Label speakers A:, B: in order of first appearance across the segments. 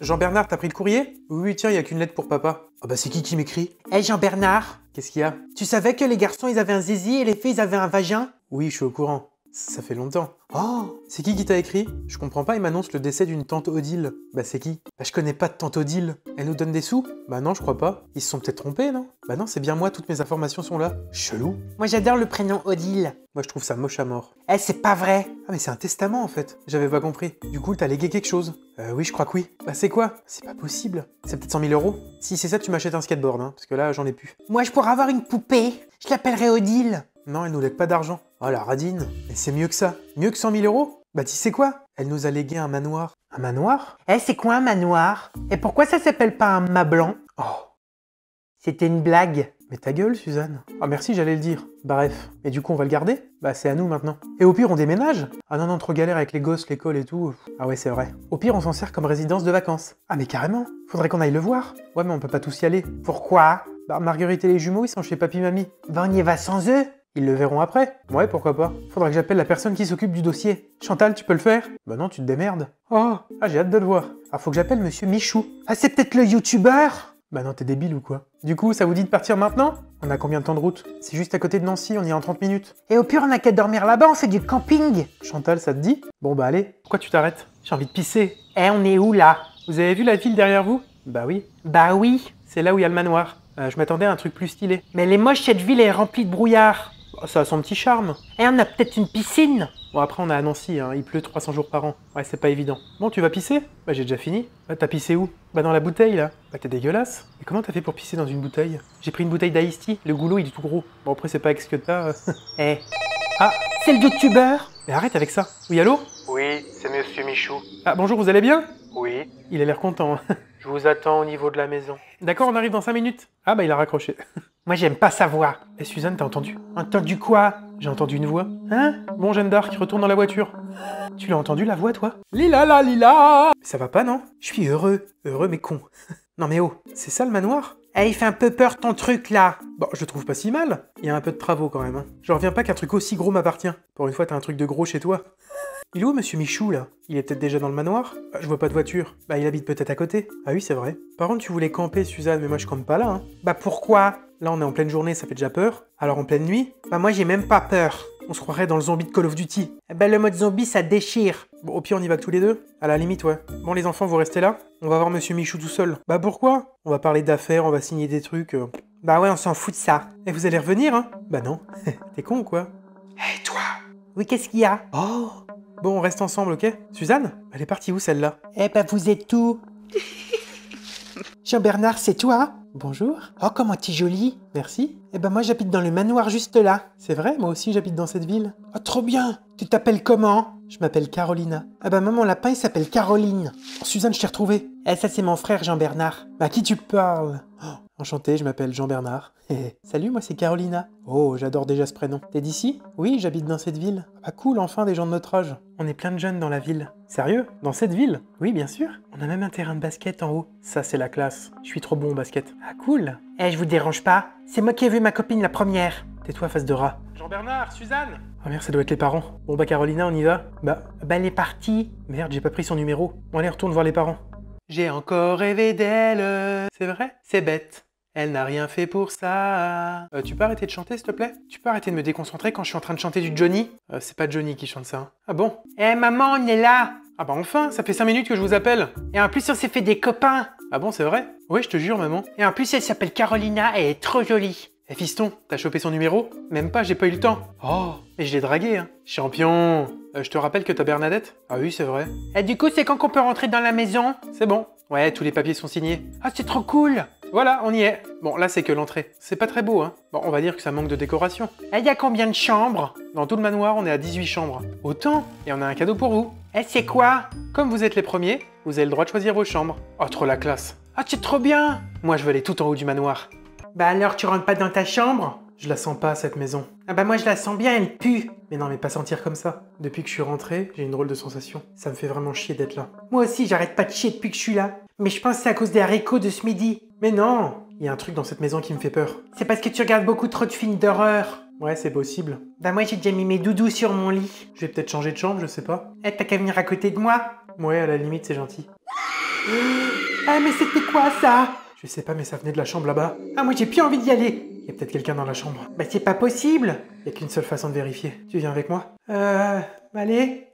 A: Jean-Bernard, t'as pris le courrier Oui, tiens, il y a qu'une lettre pour papa. Ah bah c'est qui qui m'écrit Hé eh, Jean-Bernard Qu'est-ce qu'il y a Tu savais que les garçons ils avaient un zizi et les filles ils avaient un vagin Oui, je suis au courant. Ça fait longtemps. Oh C'est qui qui t'a écrit Je comprends pas, il m'annonce le décès d'une tante Odile. Bah c'est qui Bah je connais pas de tante Odile. Elle nous donne des sous Bah non, je crois pas. Ils se sont peut-être trompés, non Bah non, c'est bien moi, toutes mes informations sont là. Chelou. Moi j'adore le prénom Odile. Moi je trouve ça moche à mort. Eh, c'est pas vrai Ah mais c'est un testament en fait. J'avais pas compris. Du coup, t'as légué quelque chose Euh oui, je crois que oui. Bah c'est quoi C'est pas possible. C'est peut-être 100 000 euros Si c'est ça, tu m'achètes un skateboard, hein, parce que là j'en ai plus. Moi je pourrais avoir une poupée. Je l'appellerai Odile. Non, elle nous lègue pas d'argent. Oh la radine, mais c'est mieux que ça. Mieux que 100 000 euros Bah tu sais quoi Elle nous a légué un manoir. Un manoir Eh c'est quoi un manoir Et pourquoi ça s'appelle pas un mât blanc Oh C'était une blague. Mais ta gueule, Suzanne. Ah oh, merci, j'allais le dire. Bah, bref. Et du coup, on va le garder Bah, c'est à nous maintenant. Et au pire, on déménage Ah non, non, trop galère avec les gosses, l'école et tout. Ah ouais, c'est vrai. Au pire, on s'en sert comme résidence de vacances. Ah mais carrément Faudrait qu'on aille le voir. Ouais, mais on peut pas tous y aller. Pourquoi Bah, Marguerite et les jumeaux, ils sont chez papy-mamie. Bah, ben, on y va sans eux ils le verront après. Ouais, pourquoi pas. Faudra que j'appelle la personne qui s'occupe du dossier. Chantal, tu peux le faire Bah non, tu te démerdes. Oh, ah, j'ai hâte de le voir. Ah, faut que j'appelle monsieur Michou. Ah, c'est peut-être le youtubeur Bah non, t'es débile ou quoi Du coup, ça vous dit de partir maintenant On a combien de temps de route C'est juste à côté de Nancy, on y est en 30 minutes. Et au pire, on a qu'à dormir là-bas, on fait du camping Chantal, ça te dit Bon bah allez, pourquoi tu t'arrêtes J'ai envie de pisser. Eh, on est où là Vous avez vu la ville derrière vous Bah oui. Bah oui C'est là où il y a le manoir. Euh, je m'attendais à un truc plus stylé. Mais les moches cette ville, est remplie de brouillard. Ah, ça a son petit charme. Et eh, on a peut-être une piscine Bon, après, on a à Nancy, hein, il pleut 300 jours par an. Ouais, c'est pas évident. Bon, tu vas pisser Bah, j'ai déjà fini. Bah, t'as pissé où Bah, dans la bouteille, là. Bah, t'es dégueulasse. Et comment t'as fait pour pisser dans une bouteille J'ai pris une bouteille d'Aisty. Le goulot, il est tout gros. Bon, après, c'est pas ex ce que t'as. Euh. Eh. Ah, c'est le youtubeur Mais arrête avec ça. Oui, allô Oui, c'est monsieur Michou. Ah, bonjour, vous allez bien Oui. Il a l'air content. Hein. Je vous attends au niveau de la maison. D'accord, on arrive dans 5 minutes. Ah, bah, il a raccroché. Moi, j'aime pas sa voix. Et eh, Suzanne, t'as entendu Entendu quoi J'ai entendu une voix. Hein Bon, Jeanne d'Arc, retourne dans la voiture. Tu l'as entendu, la voix, toi Lila la lila Ça va pas, non Je suis heureux. Heureux, mais con. non, mais oh, c'est ça le manoir Eh, il fait un peu peur ton truc, là Bon, je trouve pas si mal. Il y a un peu de travaux, quand même. Hein. Je reviens pas qu'un truc aussi gros m'appartient. Pour une fois, t'as un truc de gros chez toi. Il est où Monsieur Michou là Il est peut-être déjà dans le manoir ah, Je vois pas de voiture. Bah il habite peut-être à côté. Ah oui c'est vrai. Par contre tu voulais camper Suzanne mais moi je campe pas là. Hein. Bah pourquoi Là on est en pleine journée ça fait déjà peur. Alors en pleine nuit Bah moi j'ai même pas peur. On se croirait dans le zombie de Call of Duty. Eh bah le mode zombie ça déchire. Bon au pire on y va tous les deux. À la limite ouais. Bon les enfants vous restez là. On va voir Monsieur Michou tout seul. Bah pourquoi On va parler d'affaires, on va signer des trucs. Euh. Bah ouais on s'en fout de ça. Et eh, vous allez revenir hein Bah non. T'es con ou quoi Hé eh, toi Oui qu'est-ce qu'il y a Oh Bon, on reste ensemble, ok Suzanne Elle est partie où celle-là Eh ben vous êtes où Jean-Bernard, c'est toi hein Bonjour. Oh, comment t'es jolie Merci. Eh ben moi j'habite dans le manoir juste là. C'est vrai, moi aussi j'habite dans cette ville. Oh, trop bien Tu t'appelles comment Je m'appelle Carolina. Ah bah ben, maman lapin, il s'appelle Caroline. Oh, Suzanne, je t'ai retrouvée. Eh, ça c'est mon frère Jean-Bernard. Bah, à qui tu parles oh, Enchanté, je m'appelle Jean Bernard. Salut, moi c'est Carolina. Oh, j'adore déjà ce prénom. T'es d'ici Oui, j'habite dans cette ville. Ah bah cool, enfin des gens de notre âge. On est plein de jeunes dans la ville. Sérieux Dans cette ville Oui, bien sûr. On a même un terrain de basket en haut. Ça, c'est la classe. Je suis trop bon au basket. Ah cool. Eh, je vous dérange pas. C'est moi qui ai vu ma copine la première. Tais-toi, face de rat. Jean-Bernard, Suzanne Oh merde, ça doit être les parents. Bon bah Carolina, on y va Bah, bah elle est partie. Merde, j'ai pas pris son numéro. Bon allez, retourne voir les parents. J'ai encore rêvé d'elle. C'est vrai C'est bête. Elle n'a rien fait pour ça. Euh, tu peux arrêter de chanter, s'il te plaît Tu peux arrêter de me déconcentrer quand je suis en train de chanter du Johnny euh, C'est pas Johnny qui chante ça. Ah bon Eh maman, on est là Ah bah enfin, ça fait 5 minutes que je vous appelle. Et en plus, on s'est fait des copains. Ah bon, c'est vrai Oui, je te jure, maman. Et en plus, elle s'appelle Carolina et elle est trop jolie. Eh fiston, t'as chopé son numéro Même pas, j'ai pas eu le temps. Oh, Mais je l'ai dragué, hein. Champion euh, Je te rappelle que t'as Bernadette Ah oui, c'est vrai. Et eh, du coup, c'est quand qu'on peut rentrer dans la maison C'est bon. Ouais, tous les papiers sont signés. Ah, c'est trop cool voilà, on y est. Bon, là, c'est que l'entrée. C'est pas très beau, hein. Bon, on va dire que ça manque de décoration. Eh, y a combien de chambres Dans tout le manoir, on est à 18 chambres. Autant Et on a un cadeau pour vous. Eh, c'est quoi Comme vous êtes les premiers, vous avez le droit de choisir vos chambres. Oh, trop la classe. Ah, c'est trop bien Moi, je veux aller tout en haut du manoir. Bah alors, tu rentres pas dans ta chambre je la sens pas, cette maison. Ah bah moi je la sens bien, elle pue Mais non, mais pas sentir comme ça. Depuis que je suis rentré, j'ai une drôle de sensation. Ça me fait vraiment chier d'être là. Moi aussi, j'arrête pas de chier depuis que je suis là. Mais je pense que c'est à cause des haricots de ce midi. Mais non Il y a un truc dans cette maison qui me fait peur. C'est parce que tu regardes beaucoup trop de films d'horreur. Ouais, c'est possible. Bah moi j'ai déjà mis mes doudous sur mon lit. Je vais peut-être changer de chambre, je sais pas. Eh, t'as qu'à venir à côté de moi Ouais, à la limite, c'est gentil. ah, mais c'était quoi ça Je sais pas, mais ça venait de la chambre là-bas. Ah, moi j'ai plus envie d'y aller y a peut-être quelqu'un dans la chambre. Bah c'est pas possible Y a qu'une seule façon de vérifier. Tu viens avec moi Euh... Allez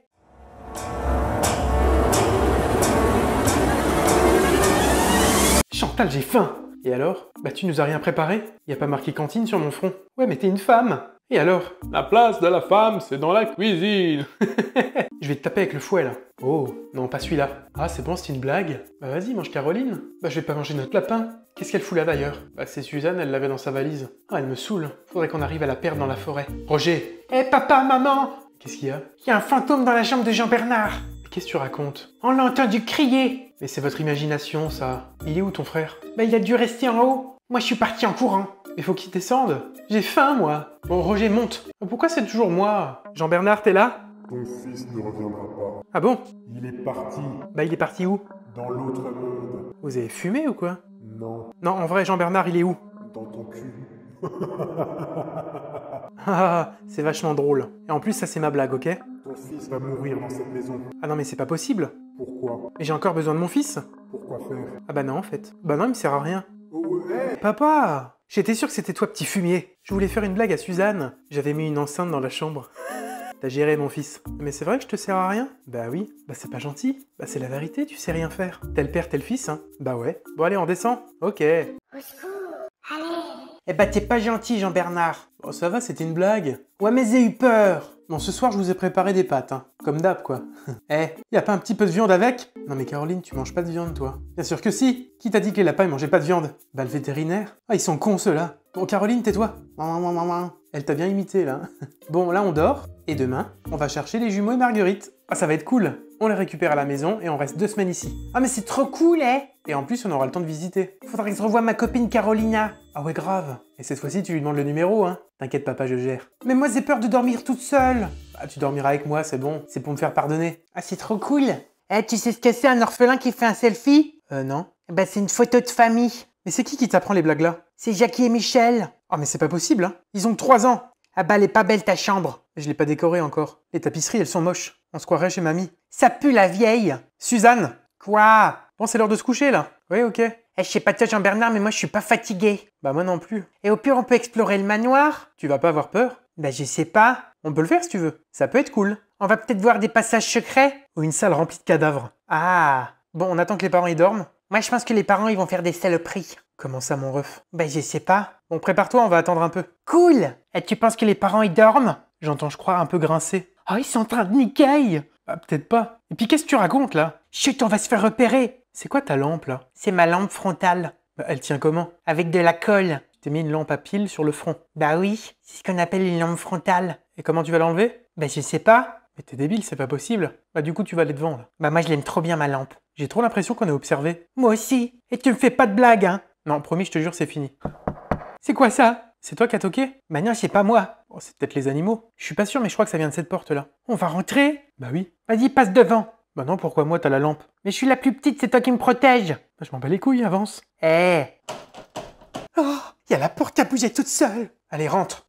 A: Chantal, j'ai faim Et alors Bah tu nous as rien préparé Y a pas marqué cantine sur mon front Ouais, mais t'es une femme Et alors La place de la femme, c'est dans la cuisine Je vais te taper avec le fouet là. Oh, non, pas celui-là. Ah, c'est bon, c'est une blague Bah vas-y, mange Caroline. Bah je vais pas manger notre lapin. Qu'est-ce qu'elle fout là d'ailleurs Bah c'est Suzanne, elle l'avait dans sa valise. Ah, elle me saoule. Faudrait qu'on arrive à la perdre dans la forêt. Roger Hé eh, papa, maman Qu'est-ce qu'il y a Il y a un fantôme dans la chambre de Jean-Bernard Qu'est-ce que tu racontes On l'a entendu crier Mais c'est votre imagination, ça. Il est où ton frère Bah il a dû rester en haut. Moi je suis parti en courant. Mais faut qu'il descende. J'ai faim, moi. Bon, Roger, monte. Pourquoi c'est toujours moi Jean-Bernard, t'es là Ton fils ne reviendra pas. Ah bon Il est parti. Bah, il est parti où Dans l'autre monde. Vous avez fumé ou quoi Non. Non, en vrai, Jean-Bernard, il est où Dans ton cul. ah, c'est vachement drôle. Et en plus, ça, c'est ma blague, ok mourir dans cette maison. Ah non, mais c'est pas possible Pourquoi Mais j'ai encore besoin de mon fils Pourquoi faire Ah bah non, en fait. Bah non, il me sert à rien. Oh, Papa J'étais sûr que c'était toi, petit fumier. Je voulais faire une blague à Suzanne. J'avais mis une enceinte dans la chambre. T'as géré mon fils. Mais c'est vrai que je te sers à rien Bah oui. Bah c'est pas gentil. Bah c'est la vérité, tu sais rien faire. Tel père, tel fils, hein. Bah ouais. Bon allez, on descend. Ok. Au Allez. Eh bah t'es pas gentil, Jean-Bernard. Oh ça va, c'était une blague. Ouais mais j'ai eu peur. Bon, ce soir, je vous ai préparé des pâtes, hein. Comme d'hab, quoi. Eh, Y'a y a pas un petit peu de viande avec Non mais Caroline, tu manges pas de viande, toi. Bien sûr que si Qui t'a dit que les lapins, ils mangeaient pas de viande Bah, le vétérinaire. Ah, ils sont cons, ceux-là. Bon, Caroline, tais-toi. Elle t'a bien imité, là. Bon, là, on dort. Et demain, on va chercher les jumeaux et Marguerite. Ah, ça va être cool. On les récupère à la maison et on reste deux semaines ici. Ah, mais c'est trop cool, eh et en plus, on aura le temps de visiter. Faudra que je revoie ma copine Carolina. Ah ouais, grave. Et cette fois-ci, tu lui demandes le numéro, hein. T'inquiète, papa, je gère. Mais moi, j'ai peur de dormir toute seule. Ah, tu dormiras avec moi, c'est bon. C'est pour me faire pardonner. Ah, c'est trop cool. Eh, tu sais ce que c'est un orphelin qui fait un selfie Euh, non. Bah, c'est une photo de famille. Mais c'est qui qui t'apprend les blagues là C'est Jackie et Michel. Oh, mais c'est pas possible, hein. Ils ont 3 ans. Ah bah, elle est pas belle ta chambre. Je l'ai pas décorée encore. Les tapisseries, elles sont moches. On se croirait chez mamie. Ça pue la vieille. Suzanne Quoi Bon, c'est l'heure de se coucher là. Oui, ok. Eh, je sais pas toi, Jean-Bernard, mais moi je suis pas fatigué. Bah, moi non plus. Et au pire, on peut explorer le manoir. Tu vas pas avoir peur Bah, je sais pas. On peut le faire si tu veux. Ça peut être cool. On va peut-être voir des passages secrets ou une salle remplie de cadavres. Ah Bon, on attend que les parents y dorment. Moi, je pense que les parents, ils vont faire des saloperies. Comment ça, mon ref Bah, je sais pas. Bon, prépare-toi, on va attendre un peu. Cool Et eh, tu penses que les parents, ils dorment J'entends, je crois, un peu grincer. Ah, ils sont en train de niquer Bah, peut-être pas. Et puis, qu'est-ce que tu racontes, là Chut, on va se faire repérer c'est quoi ta lampe là C'est ma lampe frontale. Bah, elle tient comment Avec de la colle. Tu t'ai mis une lampe à pile sur le front. Bah oui, c'est ce qu'on appelle une lampe frontale. Et comment tu vas l'enlever Bah je sais pas. Mais t'es débile, c'est pas possible. Bah du coup tu vas aller devant là. Bah moi je l'aime trop bien ma lampe. J'ai trop l'impression qu'on est observé. Moi aussi. Et tu me fais pas de blague, hein Non, promis, je te jure, c'est fini. C'est quoi ça C'est toi qui as toqué Bah non, c'est pas moi. Oh c'est peut-être les animaux. Je suis pas sûr, mais je crois que ça vient de cette porte là. On va rentrer Bah oui. Vas-y, passe devant. Bah non, pourquoi moi, t'as la lampe Mais je suis la plus petite, c'est toi qui me protège bah, Je m'en bats les couilles, avance. Eh Oh Il y a la porte à bougé toute seule Allez, rentre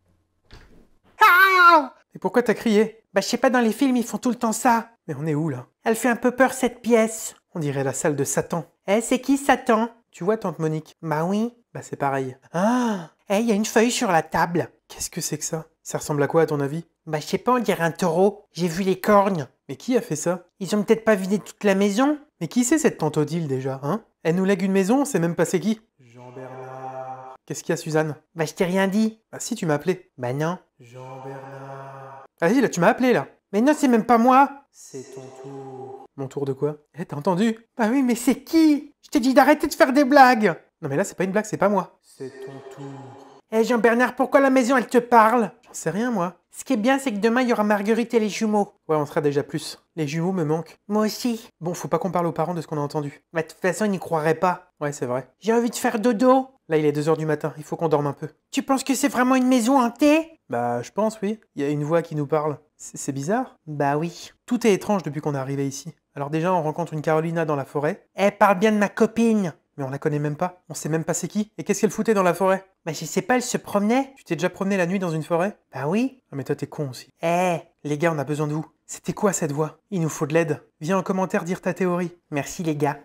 A: Ah Et pourquoi t'as crié Bah je sais pas, dans les films, ils font tout le temps ça Mais on est où, là Elle fait un peu peur, cette pièce On dirait la salle de Satan. Eh, c'est qui Satan Tu vois, tante Monique Bah oui Bah c'est pareil. Ah Eh, il y a une feuille sur la table Qu'est-ce que c'est que ça Ça ressemble à quoi, à ton avis Bah je sais pas, on dirait un taureau. J'ai vu les cornes mais qui a fait ça Ils ont peut-être pas vidé toute la maison Mais qui c'est cette tante Odile déjà, hein Elle nous lègue une maison, c'est même pas c'est qui Jean-Bernard. Qu'est-ce qu'il y a, Suzanne Bah, je t'ai rien dit. Bah, si, tu m'as appelé. Bah, non. Jean-Bernard. Vas-y, là, tu m'as appelé, là. Mais non, c'est même pas moi C'est ton tour. Mon tour de quoi Eh, t'as entendu Bah oui, mais c'est qui Je t'ai dit d'arrêter de faire des blagues Non mais là, c'est pas une blague, c'est pas moi. C'est ton tour. Eh Jean-Bernard, pourquoi la maison, elle te parle c'est rien, moi. Ce qui est bien, c'est que demain, il y aura Marguerite et les jumeaux. Ouais, on sera déjà plus. Les jumeaux me manquent. Moi aussi. Bon, faut pas qu'on parle aux parents de ce qu'on a entendu. Mais bah, de toute façon, ils n'y croiraient pas. Ouais, c'est vrai. J'ai envie de faire dodo. Là, il est 2h du matin, il faut qu'on dorme un peu. Tu penses que c'est vraiment une maison hantée Bah, je pense, oui. Il y a une voix qui nous parle. C'est bizarre Bah oui. Tout est étrange depuis qu'on est arrivé ici. Alors déjà, on rencontre une Carolina dans la forêt. Elle parle bien de ma copine mais on la connaît même pas. On sait même pas c'est qui. Et qu'est-ce qu'elle foutait dans la forêt Bah je sais pas, elle se promenait. Tu t'es déjà promené la nuit dans une forêt Bah oui. Ah mais toi t'es con aussi. Eh Les gars, on a besoin de vous. C'était quoi cette voix Il nous faut de l'aide. Viens en commentaire dire ta théorie. Merci les gars.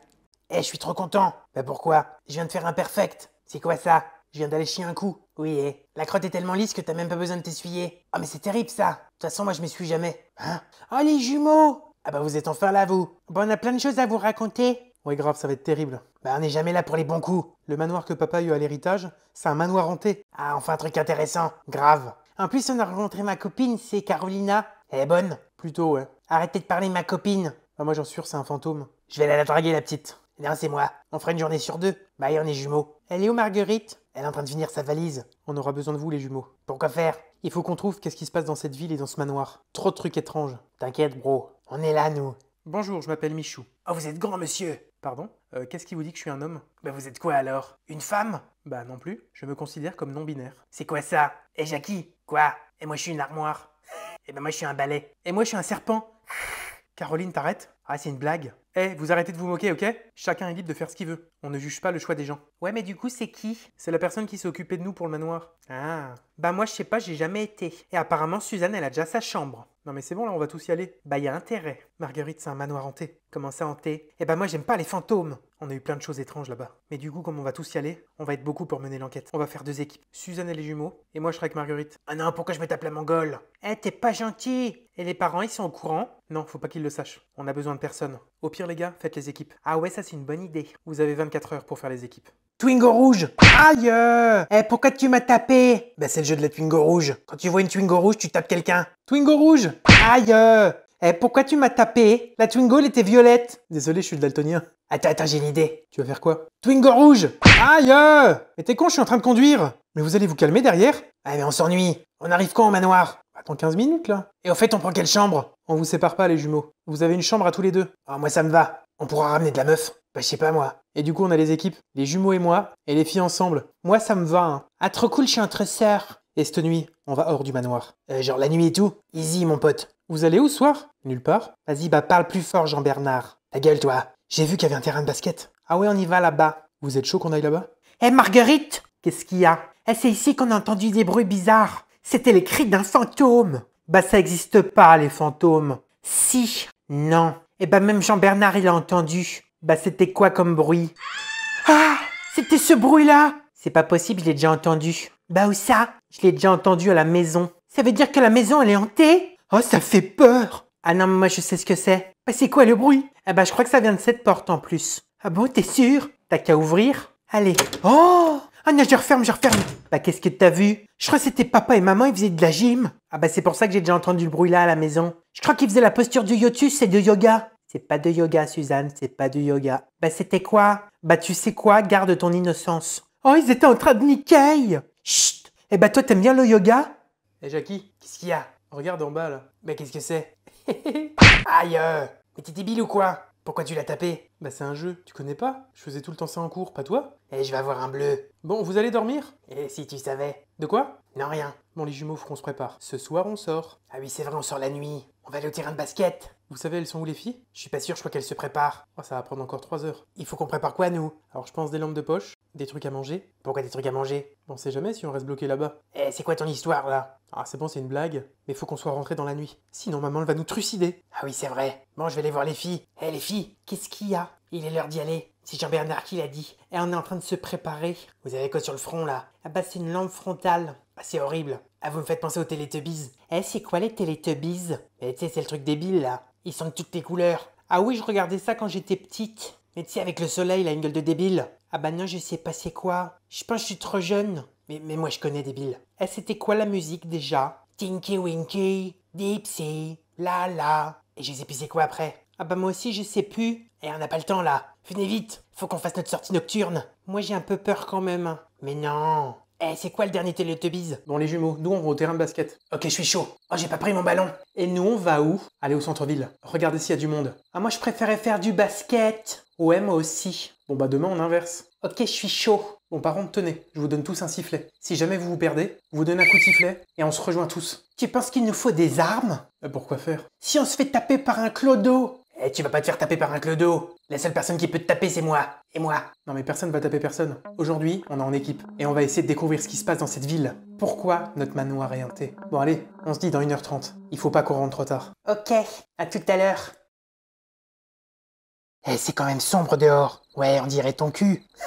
A: Eh, je suis trop content. Bah pourquoi Je viens de faire un perfect. C'est quoi ça Je viens d'aller chier un coup. Oui, eh. La crotte est tellement lisse que t'as même pas besoin de t'essuyer. Oh mais c'est terrible ça. De toute façon, moi je m'essuie jamais. Hein Oh les jumeaux Ah bah vous êtes enfin là vous. Bon, on a plein de choses à vous raconter. Ouais, grave, ça va être terrible. Bah, on n'est jamais là pour les bons coups. Le manoir que papa a eu à l'héritage, c'est un manoir hanté. Ah, enfin un truc intéressant. Grave. En plus, on a rencontré ma copine, c'est Carolina. Elle est bonne. Plutôt, ouais. Arrêtez de parler ma copine. Bah moi, j'en suis sûr, c'est un fantôme. Je vais aller la draguer, la petite. Non, c'est moi. On fera une journée sur deux. Bah, et on est jumeaux. Elle est où, Marguerite Elle est en train de finir sa valise. On aura besoin de vous, les jumeaux. Pourquoi faire Il faut qu'on trouve qu'est-ce qui se passe dans cette ville et dans ce manoir. Trop de trucs étranges. T'inquiète, bro. On est là, nous. Bonjour, je m'appelle Michou. Oh, vous êtes grand, monsieur Pardon euh, Qu'est-ce qui vous dit que je suis un homme Bah vous êtes quoi alors Une femme Bah non plus, je me considère comme non-binaire. C'est quoi ça et eh, Jackie Quoi Et eh, moi je suis une armoire Et eh ben moi je suis un balai Et moi je suis un serpent Caroline, t'arrêtes Ah c'est une blague Eh, vous arrêtez de vous moquer, ok Chacun est libre de faire ce qu'il veut. On ne juge pas le choix des gens. Ouais mais du coup c'est qui C'est la personne qui s'est occupée de nous pour le manoir. Ah Bah moi je sais pas, j'ai jamais été. Et apparemment Suzanne elle a déjà sa chambre. Non mais c'est bon là, on va tous y aller. Bah y a intérêt. Marguerite, c'est un manoir hanté. Comment ça hanté Eh bah moi j'aime pas les fantômes. On a eu plein de choses étranges là-bas. Mais du coup, comme on va tous y aller, on va être beaucoup pour mener l'enquête. On va faire deux équipes. Suzanne et les jumeaux, et moi je serai avec Marguerite. Ah non, pourquoi je me tape la mongole Eh t'es pas gentil Et les parents, ils sont au courant Non, faut pas qu'ils le sachent. On a besoin de personne. Au pire les gars, faites les équipes. Ah ouais, ça c'est une bonne idée. Vous avez 24 heures pour faire les équipes. Twingo rouge Aïe euh. Eh, pourquoi tu m'as tapé Bah c'est le jeu de la Twingo rouge. Quand tu vois une Twingo rouge, tu tapes quelqu'un. Twingo rouge Aïe euh. Eh, pourquoi tu m'as tapé La Twingo, elle était violette. Désolé, je suis de daltonien. Attends, attends, j'ai une idée. Tu vas faire quoi Twingo rouge Aïe euh. Mais t'es con, je suis en train de conduire. Mais vous allez vous calmer derrière Ah mais on s'ennuie. On arrive quand au manoir Attends 15 minutes là. Et au fait, on prend quelle chambre On vous sépare pas les jumeaux. Vous avez une chambre à tous les deux. Ah moi ça me va. On pourra ramener de la meuf. Bah, je sais pas moi. Et du coup, on a les équipes, les jumeaux et moi, et les filles ensemble. Moi, ça me va. Hein. Ah, trop cool, je suis entre sœurs. Et cette nuit, on va hors du manoir. Euh, genre la nuit et tout. Easy, mon pote. Vous allez où ce soir Nulle part. Vas-y, bah parle plus fort, Jean-Bernard. Ta gueule, toi. J'ai vu qu'il y avait un terrain de basket. Ah ouais, on y va là-bas. Vous êtes chaud qu'on aille là-bas Eh, Marguerite Qu'est-ce qu'il y a Eh, c'est ici qu'on a entendu des bruits bizarres. C'était les cris d'un fantôme. Bah, ça existe pas, les fantômes. Si. Non. et eh bah, même Jean-Bernard, il a entendu. Bah c'était quoi comme bruit Ah C'était ce bruit-là C'est pas possible, je l'ai déjà entendu. Bah où ça Je l'ai déjà entendu à la maison. Ça veut dire que la maison elle est hantée Oh ça fait peur Ah non, moi je sais ce que c'est. Bah c'est quoi le bruit Ah bah je crois que ça vient de cette porte en plus. Ah bon, t'es sûr T'as qu'à ouvrir Allez. Oh Ah non, je referme, je referme. Bah qu'est-ce que t'as vu Je crois que c'était papa et maman, ils faisaient de la gym. Ah bah c'est pour ça que j'ai déjà entendu le bruit là à la maison. Je crois qu'ils faisaient la posture du yotus et du yoga c'est pas de yoga, Suzanne, c'est pas de yoga. Bah, c'était quoi Bah, tu sais quoi Garde ton innocence. Oh, ils étaient en train de niquer Chut Eh bah, toi, t'aimes bien le yoga Eh, Jackie, qu'est-ce qu'il y a Regarde en bas, là. Bah, qu'est-ce que c'est Aïe euh! Mais t'es débile ou quoi Pourquoi tu l'as tapé Bah, c'est un jeu, tu connais pas Je faisais tout le temps ça en cours, pas toi Eh, je vais avoir un bleu. Bon, vous allez dormir Eh, si tu savais. De quoi Non, rien. Bon, les jumeaux, qu'on se prépare. Ce soir, on sort. Ah oui, c'est vrai, on sort la nuit. On va aller au terrain de basket. Vous savez, elles sont où les filles Je suis pas sûr, je crois qu'elles se préparent. Oh, ça va prendre encore 3 heures. Il faut qu'on prépare quoi, nous Alors, je pense des lampes de poche, des trucs à manger. Pourquoi des trucs à manger On sait jamais si on reste bloqué là-bas. Eh, c'est quoi ton histoire, là Ah, c'est bon, c'est une blague. Mais faut qu'on soit rentré dans la nuit. Sinon, maman, elle va nous trucider. Ah oui, c'est vrai. Bon, je vais aller voir les filles. Eh, les filles, qu'est-ce qu'il y a Il est l'heure d'y aller. C'est Jean-Bernard qui l'a dit. Et on est en train de se préparer. Vous avez quoi sur le front, là Ah bah, c'est une lampe frontale. Ah, c'est horrible. Ah, vous me faites penser aux télétubbies. Eh, c'est quoi les télétubbies Mais eh, tu sais, c'est le truc débile, là. Ils sont de toutes les couleurs. Ah oui, je regardais ça quand j'étais petite. Mais tu sais, avec le soleil, il a une gueule de débile. Ah bah non, je sais pas c'est quoi. Je pense que je suis trop jeune. Mais, moi, je connais débile. Eh, c'était quoi la musique déjà Tinky Winky, Dipsy, La La. Et je sais plus c'est quoi après Ah bah moi aussi, je sais plus. Et eh, on n'a pas le temps là. Venez vite, faut qu'on fasse notre sortie nocturne. Moi, j'ai un peu peur quand même. Mais non, eh, c'est quoi le dernier Teletubbies Bon, les jumeaux, nous on va au terrain de basket. Ok, je suis chaud. Oh, j'ai pas pris mon ballon. Et nous on va où Allez, au centre-ville. Regardez s'il y a du monde. Ah, moi je préférais faire du basket. Ouais, moi aussi. Bon, bah demain on inverse. Ok, je suis chaud. Bon, par contre, tenez, je vous donne tous un sifflet. Si jamais vous vous perdez, vous donnez un coup de sifflet et on se rejoint tous. Tu penses qu'il nous faut des armes euh, Pourquoi faire Si on se fait taper par un clodo eh, tu vas pas te faire taper par un clodo. La seule personne qui peut te taper, c'est moi. Et moi. Non mais personne va taper personne. Aujourd'hui, on est en équipe. Et on va essayer de découvrir ce qui se passe dans cette ville. Pourquoi notre manoir est hanté Bon allez, on se dit dans 1h30. Il faut pas qu'on rentre trop tard. Ok, à tout à l'heure. Eh, c'est quand même sombre dehors. Ouais, on dirait ton cul.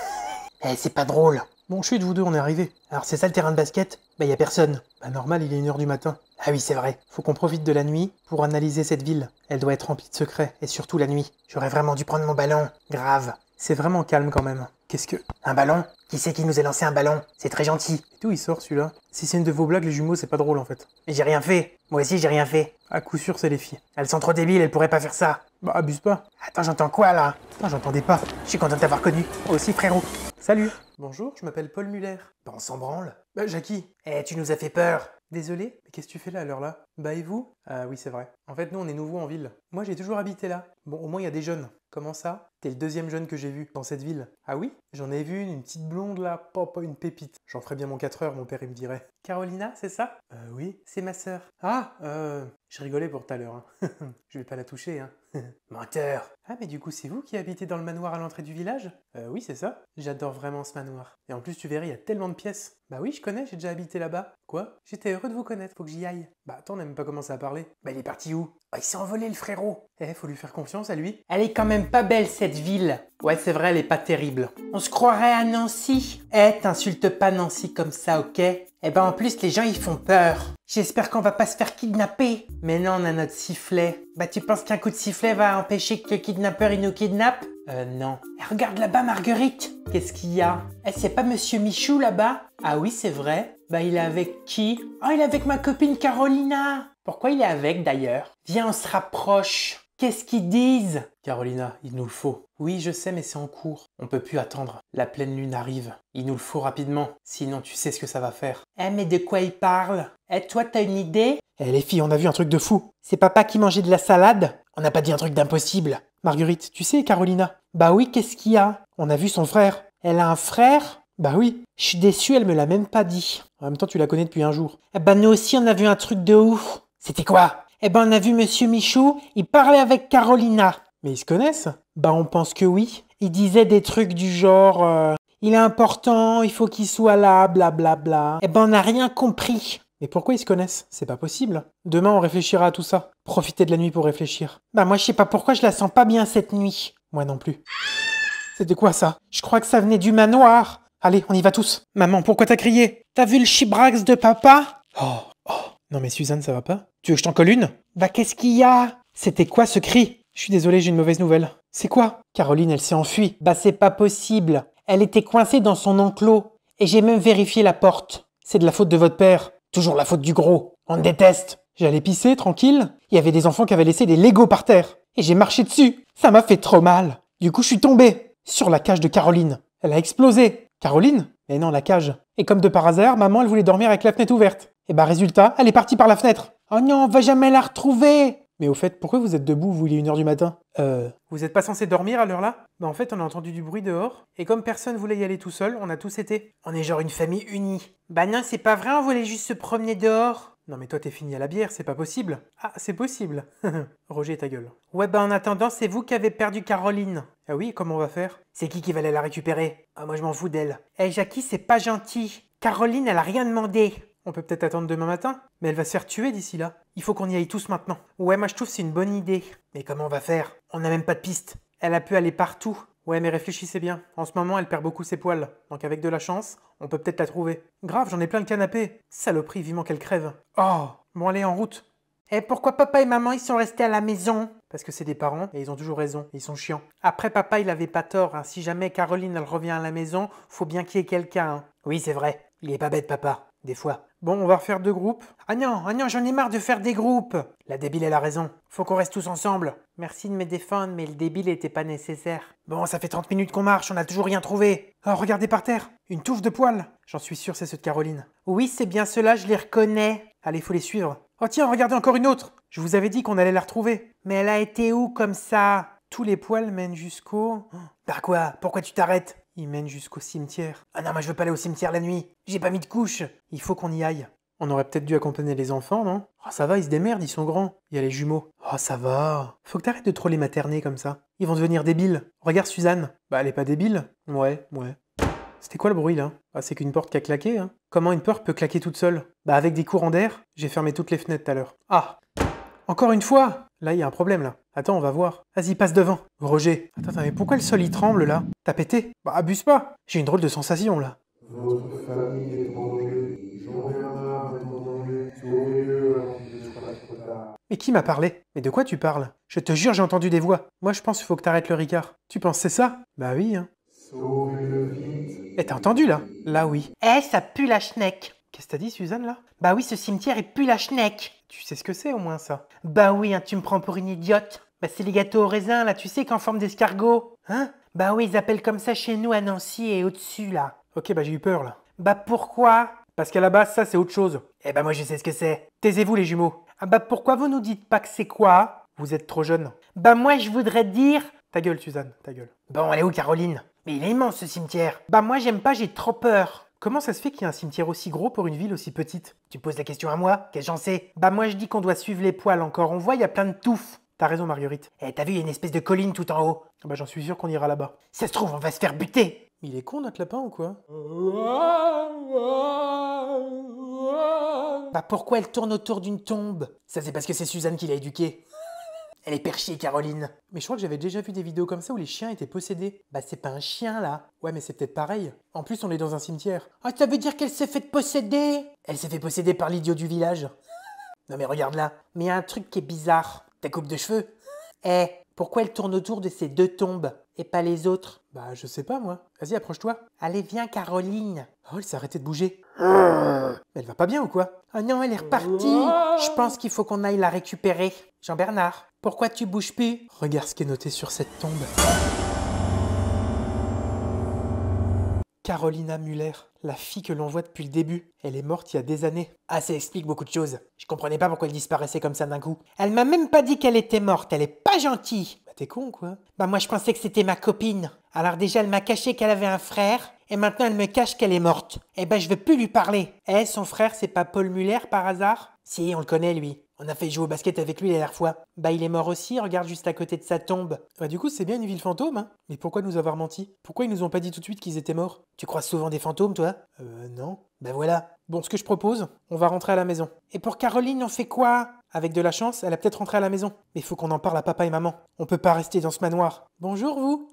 A: Eh, c'est pas drôle. Bon, chute, vous deux, on est arrivé. Alors, c'est ça le terrain de basket Bah, y a personne. Bah, normal, il est une heure du matin. Ah oui, c'est vrai. Faut qu'on profite de la nuit pour analyser cette ville. Elle doit être remplie de secrets, et surtout la nuit. J'aurais vraiment dû prendre mon ballon. Grave. C'est vraiment calme quand même. Qu'est-ce que. Un ballon Qui c'est qui nous a lancé un ballon C'est très gentil. Et d'où il sort celui-là Si c'est une de vos blagues, les jumeaux, c'est pas drôle en fait. Mais j'ai rien fait. Moi aussi, j'ai rien fait. À coup sûr, c'est les filles. Elles sont trop débiles, elles pourraient pas faire ça. Bah abuse pas. Attends, j'entends quoi là Attends, j'entendais pas. Je suis content de t'avoir connu. Moi aussi, frérot. Salut. Bonjour, je m'appelle Paul Muller. Bah on s'en branle. Bah Jackie. Eh, tu nous as fait peur. Désolé, mais qu'est-ce que tu fais là à l'heure là Bah et vous Ah oui, c'est vrai. En fait, nous on est nouveaux en ville. Moi j'ai toujours habité là. Bon, au moins il y a des jeunes. Comment ça T'es le deuxième jeune que j'ai vu dans cette ville. Ah oui J'en ai vu une, une petite blonde là, oh, Pas une pépite. J'en ferai bien mon 4 heures, mon père il me dirait. Carolina, c'est ça Euh oui. C'est ma sœur. Ah, euh... j'ai rigolé pour tout à l'heure. Hein. je vais pas la toucher, hein. Menteur Ah mais du coup c'est vous qui habitez dans le manoir à l'entrée du village Euh oui c'est ça. J'adore vraiment ce manoir. Et en plus tu verras il y a tellement de pièces. Bah oui je connais, j'ai déjà habité là-bas. Quoi J'étais heureux de vous connaître, faut que j'y aille. Bah attends, on n'a même pas commencé à parler. Bah il est parti où Bah il s'est envolé le frérot Eh faut lui faire confiance à lui. Elle est quand même pas belle cette ville Ouais c'est vrai elle est pas terrible. On se croirait à Nancy Eh t'insultes pas Nancy comme ça ok eh ben en plus les gens ils font peur. J'espère qu'on va pas se faire kidnapper. Mais non on a notre sifflet. Bah tu penses qu'un coup de sifflet va empêcher que le kidnappeur il nous kidnappe Euh, non. Eh, regarde là-bas, Marguerite Qu'est-ce qu'il y a eh, c'est pas Monsieur Michou là-bas Ah oui, c'est vrai. Bah, il est avec qui oh, il est avec ma copine Carolina Pourquoi il est avec d'ailleurs Viens, on se rapproche. Qu'est-ce qu'ils disent Carolina, il nous le faut. Oui, je sais, mais c'est en cours. On peut plus attendre. La pleine lune arrive. Il nous le faut rapidement. Sinon, tu sais ce que ça va faire. Eh, mais de quoi ils parlent Eh, toi, t'as une idée Eh, les filles, on a vu un truc de fou. C'est papa qui mangeait de la salade On n'a pas dit un truc d'impossible. Marguerite, tu sais, Carolina Bah oui, qu'est-ce qu'il y a On a vu son frère. Elle a un frère Bah oui. Je suis déçue, elle me l'a même pas dit. En même temps, tu la connais depuis un jour. Eh bah, nous aussi, on a vu un truc de ouf. C'était quoi eh ben, on a vu Monsieur Michou, il parlait avec Carolina. Mais ils se connaissent Bah, on pense que oui. Il disait des trucs du genre euh, Il est important, il faut qu'il soit là, blablabla. Bla, bla. Eh ben, on n'a rien compris. Mais pourquoi ils se connaissent C'est pas possible. Demain, on réfléchira à tout ça. Profitez de la nuit pour réfléchir. Bah, moi, je sais pas pourquoi je la sens pas bien cette nuit. Moi non plus. C'était quoi ça Je crois que ça venait du manoir. Allez, on y va tous. Maman, pourquoi t'as crié T'as vu le chibrax de papa Oh, oh. Non mais Suzanne, ça va pas tu veux que je t'en colle une Bah qu'est-ce qu'il y a C'était quoi ce cri Je suis désolé, j'ai une mauvaise nouvelle. C'est quoi Caroline, elle s'est enfuie. Bah c'est pas possible. Elle était coincée dans son enclos. Et j'ai même vérifié la porte. C'est de la faute de votre père. Toujours la faute du gros. On déteste. J'allais pisser, tranquille. Il y avait des enfants qui avaient laissé des Legos par terre. Et j'ai marché dessus. Ça m'a fait trop mal. Du coup, je suis tombé. Sur la cage de Caroline. Elle a explosé. Caroline Mais non, la cage. Et comme de par hasard, maman, elle voulait dormir avec la fenêtre ouverte. Et eh bah ben, résultat, elle est partie par la fenêtre. Oh non, on va jamais la retrouver Mais au fait, pourquoi vous êtes debout, vous, il est 1h du matin Euh... Vous êtes pas censé dormir à l'heure là Bah en fait, on a entendu du bruit dehors, et comme personne voulait y aller tout seul, on a tous été. On est genre une famille unie. Bah non, c'est pas vrai, on voulait juste se promener dehors non mais toi t'es fini à la bière, c'est pas possible. Ah, c'est possible. Roger ta gueule. Ouais bah en attendant, c'est vous qui avez perdu Caroline. Ah oui, comment on va faire C'est qui qui va aller la récupérer Ah moi je m'en fous d'elle. Eh Jackie, c'est pas gentil. Caroline, elle a rien demandé. On peut peut-être attendre demain matin, mais elle va se faire tuer d'ici là. Il faut qu'on y aille tous maintenant. Ouais, moi je trouve c'est une bonne idée. Mais comment on va faire On n'a même pas de piste. Elle a pu aller partout. Ouais, mais réfléchissez bien. En ce moment, elle perd beaucoup ses poils. Donc avec de la chance, on peut peut-être la trouver. Grave, j'en ai plein le canapé. Saloperie, vivement qu'elle crève. Oh Bon, allez, en route. et eh, pourquoi papa et maman, ils sont restés à la maison Parce que c'est des parents, et ils ont toujours raison, ils sont chiants. Après, papa, il avait pas tort. Hein. Si jamais Caroline, elle revient à la maison, faut bien qu'il y ait quelqu'un. Hein. Oui, c'est vrai. Il est pas bête, papa. Des fois. Bon, on va refaire deux groupes. Ah non, ah non, j'en ai marre de faire des groupes La débile, elle a raison. Faut qu'on reste tous ensemble. Merci de me défendre, mais le débile était pas nécessaire. Bon, ça fait 30 minutes qu'on marche, on n'a toujours rien trouvé. Oh, regardez par terre Une touffe de poils J'en suis sûr, c'est ceux de Caroline. Oui, c'est bien ceux-là, je les reconnais. Allez, faut les suivre. Oh tiens, regardez encore une autre Je vous avais dit qu'on allait la retrouver. Mais elle a été où comme ça Tous les poils mènent jusqu'au... Bah quoi Pourquoi tu t'arrêtes ils mène jusqu'au cimetière. Ah non, mais je veux pas aller au cimetière la nuit. J'ai pas mis de couche. Il faut qu'on y aille. On aurait peut-être dû accompagner les enfants, non Ah ça va, ils se démerdent, ils sont grands. Il y a les jumeaux. Ah oh, ça va. Faut que t'arrêtes de trop les materner comme ça. Ils vont devenir débiles. Regarde Suzanne. Bah elle est pas débile. Ouais, ouais. C'était quoi le bruit là Bah c'est qu'une porte qui a claqué, hein. Comment une porte peut claquer toute seule Bah avec des courants d'air. J'ai fermé toutes les fenêtres tout à l'heure. Ah Encore une fois Là, il y a un problème, là. Attends, on va voir. Vas-y, passe devant. Roger. Attends, attends, mais pourquoi le sol, il tremble, là T'as pété Bah, abuse pas J'ai une drôle de sensation, là. Votre famille est hein, Mais qui m'a parlé Mais de quoi tu parles Je te jure, j'ai entendu des voix. Moi, je pense qu'il faut que t'arrêtes le Ricard. Tu penses c'est ça Bah oui, hein. vite. Eh, t'as entendu, là Là, oui. Eh, ça pue la schneck Qu'est-ce que t'as dit, Suzanne, là Bah oui, ce cimetière, est pue la tu sais ce que c'est au moins ça Bah oui, hein, tu me prends pour une idiote. Bah c'est les gâteaux au raisin là, tu sais qu'en forme d'escargot. Hein Bah oui, ils appellent comme ça chez nous à Nancy et au-dessus là. Ok, bah j'ai eu peur là. Bah pourquoi Parce qu'à la base, ça c'est autre chose. Eh bah moi je sais ce que c'est. Taisez-vous les jumeaux. Ah bah pourquoi vous nous dites pas que c'est quoi Vous êtes trop jeune. Bah moi je voudrais dire... Ta gueule Suzanne, ta gueule. Bon, allez où Caroline Mais il est immense ce cimetière. Bah moi j'aime pas, j'ai trop peur. Comment ça se fait qu'il y ait un cimetière aussi gros pour une ville aussi petite Tu poses la question à moi Qu'est-ce que j'en sais Bah moi je dis qu'on doit suivre les poils encore. On voit, il y a plein de touffes. T'as raison, Marguerite. Eh, t'as vu, il y a une espèce de colline tout en haut. Ah bah j'en suis sûr qu'on ira là-bas. Ça se trouve, on va se faire buter Il est con, notre lapin, ou quoi Bah pourquoi elle tourne autour d'une tombe Ça c'est parce que c'est Suzanne qui l'a éduqué. Elle est perchée, Caroline. Mais je crois que j'avais déjà vu des vidéos comme ça où les chiens étaient possédés. Bah, c'est pas un chien, là. Ouais, mais c'est peut-être pareil. En plus, on est dans un cimetière. Ah, ça veut dire qu'elle s'est fait posséder Elle s'est fait posséder par l'idiot du village. non, mais regarde là. Mais y a un truc qui est bizarre. Ta coupe de cheveux Eh, pourquoi elle tourne autour de ces deux tombes et pas les autres Bah, je sais pas, moi. Vas-y, approche-toi. Allez, viens, Caroline. Oh, elle s'est arrêtée de bouger. elle va pas bien ou quoi Ah non, elle est repartie. Je pense qu'il faut qu'on aille la récupérer. Jean-Bernard, pourquoi tu bouges plus Regarde ce qui est noté sur cette tombe. Carolina Muller, la fille que l'on voit depuis le début. Elle est morte il y a des années. Ah, ça explique beaucoup de choses. Je comprenais pas pourquoi elle disparaissait comme ça d'un coup. Elle m'a même pas dit qu'elle était morte, elle est pas gentille. Bah t'es con quoi Bah moi je pensais que c'était ma copine. Alors déjà elle m'a caché qu'elle avait un frère, et maintenant elle me cache qu'elle est morte. Eh ben je veux plus lui parler. Eh, son frère c'est pas Paul Muller par hasard Si, on le connaît lui. On a fait jouer au basket avec lui la dernière fois. Bah il est mort aussi, regarde juste à côté de sa tombe. Bah du coup c'est bien une ville fantôme, hein. Mais pourquoi nous avoir menti Pourquoi ils nous ont pas dit tout de suite qu'ils étaient morts Tu crois souvent des fantômes toi Euh non. Bah voilà. Bon ce que je propose, on va rentrer à la maison. Et pour Caroline on fait quoi avec de la chance, elle a peut-être rentré à la maison. Mais faut qu'on en parle à papa et maman. On peut pas rester dans ce manoir. Bonjour, vous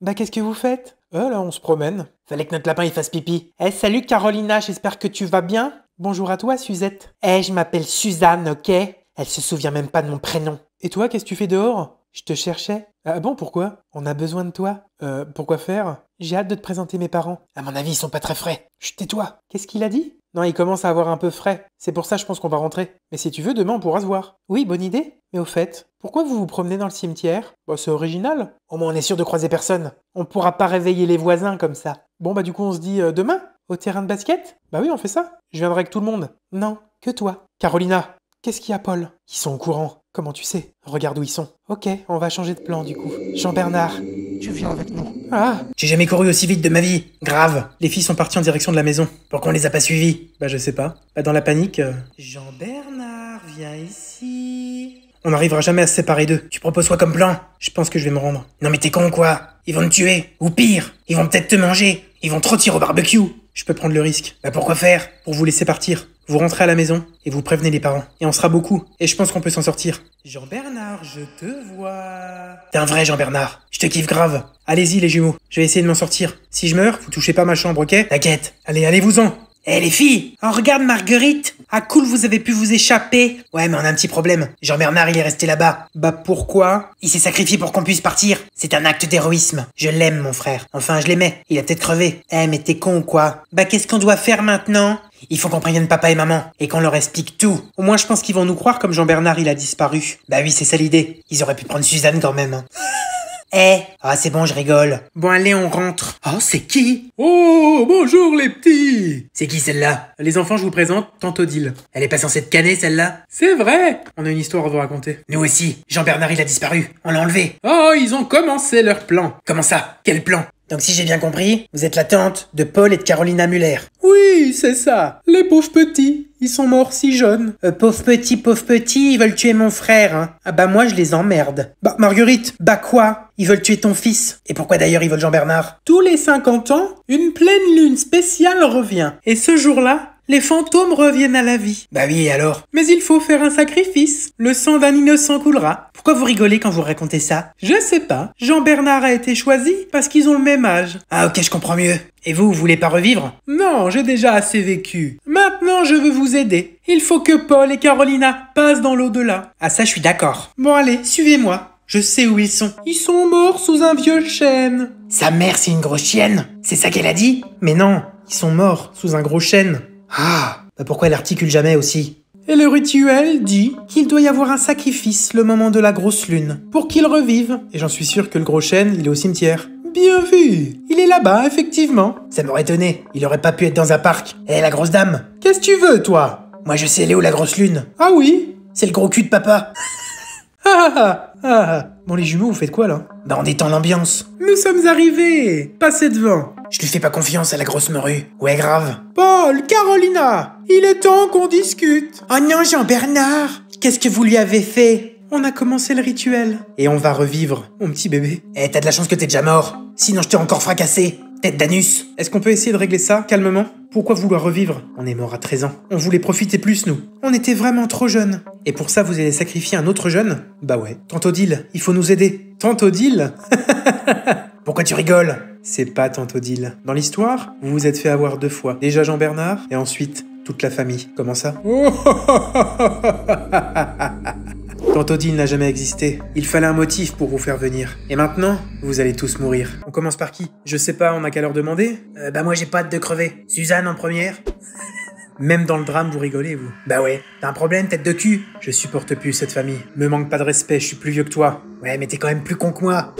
A: Bah, qu'est-ce que vous faites Euh, là, on se promène. Fallait que notre lapin il fasse pipi. Eh, salut Carolina, j'espère que tu vas bien. Bonjour à toi, Suzette. Eh, je m'appelle Suzanne, ok Elle se souvient même pas de mon prénom. Et toi, qu'est-ce que tu fais dehors Je te cherchais. Ah bon, pourquoi On a besoin de toi. Euh, pourquoi faire J'ai hâte de te présenter mes parents. À mon avis, ils sont pas très frais. Chut, tais-toi. Qu'est-ce qu'il a dit non, il commence à avoir un peu frais. C'est pour ça, je pense qu'on va rentrer. Mais si tu veux, demain, on pourra se voir. Oui, bonne idée. Mais au fait, pourquoi vous vous promenez dans le cimetière Bah, c'est original. Au moins, on est sûr de croiser personne. On pourra pas réveiller les voisins comme ça. Bon, bah, du coup, on se dit euh, demain au terrain de basket Bah oui, on fait ça. Je viendrai avec tout le monde. Non, que toi. Carolina, qu'est-ce qu'il y a, Paul Ils sont au courant. Comment tu sais Regarde où ils sont. Ok, on va changer de plan du coup. Jean-Bernard. Tu viens avec nous. Ah J'ai jamais couru aussi vite de ma vie. Grave. Les filles sont parties en direction de la maison. Pourquoi on les a pas suivies Bah je sais pas. Bah dans la panique... Euh. Jean-Bernard, viens ici. On n'arrivera jamais à se séparer d'eux. Tu proposes quoi comme plan Je pense que je vais me rendre. Non mais t'es con quoi Ils vont me tuer. Ou pire, ils vont peut-être te manger. Ils vont te au barbecue je peux prendre le risque. Bah pourquoi faire Pour vous laisser partir. Vous rentrez à la maison et vous prévenez les parents. Et on sera beaucoup. Et je pense qu'on peut s'en sortir. Jean-Bernard, je te vois. T'es un vrai Jean-Bernard. Je te kiffe grave. Allez-y les jumeaux. Je vais essayer de m'en sortir. Si je meurs, vous touchez pas ma chambre, ok T'inquiète. Allez, allez-vous-en. Eh les filles, on regarde Marguerite Ah cool, vous avez pu vous échapper Ouais, mais on a un petit problème. Jean Bernard, il est resté là-bas. Bah pourquoi Il s'est sacrifié pour qu'on puisse partir. C'est un acte d'héroïsme. Je l'aime, mon frère. Enfin, je l'aimais. Il a peut-être crevé. Eh, mais t'es con ou quoi Bah qu'est-ce qu'on doit faire maintenant il faut qu'on prévienne papa et maman et qu'on leur explique tout. Au moins, je pense qu'ils vont nous croire comme Jean Bernard, il a disparu. Bah oui, c'est ça l'idée. Ils auraient pu prendre Suzanne quand même. Hein. Eh Ah, c'est bon, je rigole. Bon, allez, on rentre. Oh, c'est qui Oh, bonjour les petits C'est qui celle-là Les enfants, je vous présente Tante Odile. Elle est pas censée être canée, celle-là C'est vrai On a une histoire à vous raconter. Nous aussi. Jean-Bernard, il a disparu. On l'a enlevé. Oh, ils ont commencé leur plan. Comment ça Quel plan donc si j'ai bien compris, vous êtes la tante de Paul et de Carolina Muller. Oui, c'est ça. Les pauvres petits. Ils sont morts si jeunes. Euh, pauvres petits, pauvres petits, ils veulent tuer mon frère. Hein. Ah bah moi je les emmerde. Bah Marguerite, bah quoi Ils veulent tuer ton fils. Et pourquoi d'ailleurs ils veulent Jean-Bernard Tous les 50 ans, une pleine lune spéciale revient. Et ce jour-là, les fantômes reviennent à la vie. Bah oui, alors. Mais il faut faire un sacrifice. Le sang d'un innocent coulera. Pourquoi vous rigolez quand vous racontez ça Je sais pas. Jean-Bernard a été choisi parce qu'ils ont le même âge. Ah ok, je comprends mieux. Et vous, vous voulez pas revivre Non, j'ai déjà assez vécu. Maintenant, je veux vous aider. Il faut que Paul et Carolina passent dans l'au-delà. Ah ça, je suis d'accord. Bon allez, suivez-moi. Je sais où ils sont. Ils sont morts sous un vieux chêne. Sa mère, c'est une grosse chienne. C'est ça qu'elle a dit Mais non, ils sont morts sous un gros chêne. Ah bah Pourquoi elle articule jamais aussi Et le rituel dit qu'il doit y avoir un sacrifice le moment de la grosse lune, pour qu'il revive. Et j'en suis sûr que le gros chêne, il est au cimetière. Bien vu Il est là-bas, effectivement. Ça m'aurait étonné, il aurait pas pu être dans un parc. Et eh, la grosse dame Qu'est-ce que tu veux, toi Moi, je sais, où la grosse lune. Ah oui C'est le gros cul de papa. ah ah ah, ah. Bon les jumeaux, vous faites quoi là Bah on détend l'ambiance. Nous sommes arrivés Passez devant Je lui fais pas confiance à la grosse merue. Ouais grave. Paul, Carolina Il est temps qu'on discute Oh non Jean-Bernard Qu'est-ce que vous lui avez fait On a commencé le rituel. Et on va revivre, mon petit bébé. Eh, t'as de la chance que t'es déjà mort. Sinon je t'ai encore fracassé. Tête eh, d'anus Est-ce qu'on peut essayer de régler ça, calmement Pourquoi vouloir revivre On est mort à 13 ans. On voulait profiter plus, nous. On était vraiment trop jeunes. Et pour ça, vous allez sacrifier un autre jeune Bah ouais. Tante Odile, il faut nous aider. Tante Odile Pourquoi tu rigoles C'est pas Tante Odile. Dans l'histoire, vous vous êtes fait avoir deux fois. Déjà Jean-Bernard, et ensuite toute la famille. Comment ça Quand n'a jamais existé. Il fallait un motif pour vous faire venir. Et maintenant, vous allez tous mourir. On commence par qui Je sais pas, on a qu'à leur demander euh, Bah moi j'ai pas hâte de crever. Suzanne en première Même dans le drame, vous rigolez, vous. Bah ouais, t'as un problème, tête de cul Je supporte plus cette famille. Me manque pas de respect, je suis plus vieux que toi. Ouais, mais t'es quand même plus con que moi.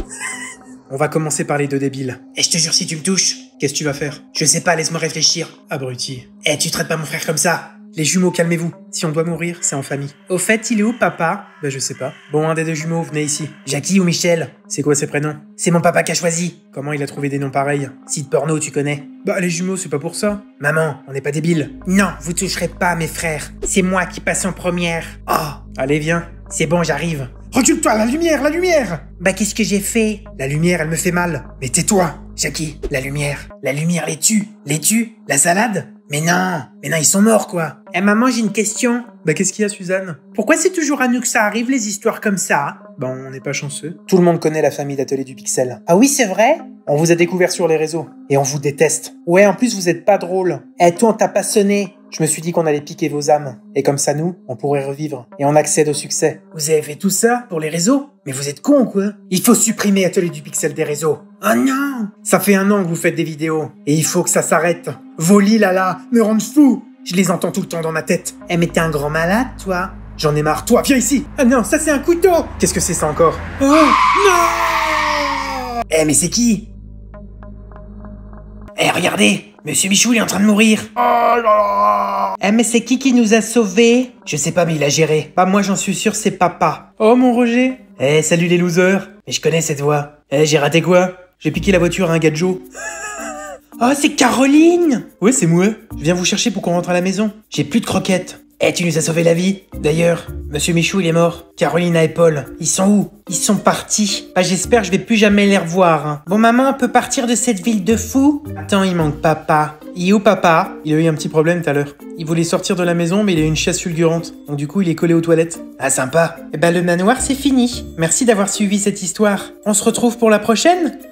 A: On va commencer par les deux débiles. Et je te jure, si tu me touches, qu'est-ce que tu vas faire Je sais pas, laisse-moi réfléchir. Abruti. Eh, tu traites pas mon frère comme ça les jumeaux, calmez-vous. Si on doit mourir, c'est en famille. Au fait, il est où, papa Bah, je sais pas. Bon, un des deux jumeaux, venez ici. Jackie ou Michel C'est quoi ses prénoms C'est mon papa qui a choisi. Comment il a trouvé des noms pareils Site porno, tu connais Bah, les jumeaux, c'est pas pour ça. Maman, on n'est pas débiles. Non, vous toucherez pas mes frères. C'est moi qui passe en première. Oh Allez, viens. C'est bon, j'arrive. Recule-toi, la lumière, la lumière Bah, qu'est-ce que j'ai fait La lumière, elle me fait mal. Mais tais-toi Jackie, la lumière. La lumière les tue. Les tue La salade mais non, mais non, ils sont morts, quoi. Eh maman, j'ai une question. Bah qu'est-ce qu'il y a, Suzanne Pourquoi c'est toujours à nous que ça arrive, les histoires comme ça Bah on n'est pas chanceux. Tout le monde connaît la famille d'Atelier du Pixel. Ah oui, c'est vrai On vous a découvert sur les réseaux. Et on vous déteste. Ouais, en plus, vous êtes pas drôle. Eh, toi, on t'a pas sonné. Je me suis dit qu'on allait piquer vos âmes, et comme ça nous, on pourrait revivre, et on accède au succès. Vous avez fait tout ça pour les réseaux Mais vous êtes con quoi Il faut supprimer Atelier du Pixel des réseaux. Ah non Ça fait un an que vous faites des vidéos, et il faut que ça s'arrête. Vos là là me rendent fou Je les entends tout le temps dans ma tête. Eh mais t'es un grand malade toi J'en ai marre, toi, viens ici Ah non, ça c'est un couteau Qu'est-ce que c'est ça encore Oh Non Eh mais c'est qui Eh regardez Monsieur Michou, il est en train de mourir. Oh là là Eh mais c'est qui qui nous a sauvés Je sais pas, mais il a géré. Pas moi, j'en suis sûr, c'est papa. Oh mon Roger Eh, salut les losers Mais je connais cette voix. Eh, j'ai raté quoi J'ai piqué la voiture à un gadjo. oh, ah, c'est Caroline Ouais, c'est moi. Je viens vous chercher pour qu'on rentre à la maison. J'ai plus de croquettes. Eh, tu nous as sauvé la vie D'ailleurs, Monsieur Michou, il est mort. Carolina et Paul, ils sont où Ils sont partis. Bah, j'espère que je vais plus jamais les revoir. Hein. Bon, maman peut partir de cette ville de fou Attends, il manque papa. Il est où papa Il a eu un petit problème tout à l'heure. Il voulait sortir de la maison, mais il a eu une chasse fulgurante. Donc du coup, il est collé aux toilettes. Ah, sympa. Eh bah, ben, le manoir, c'est fini. Merci d'avoir suivi cette histoire. On se retrouve pour la prochaine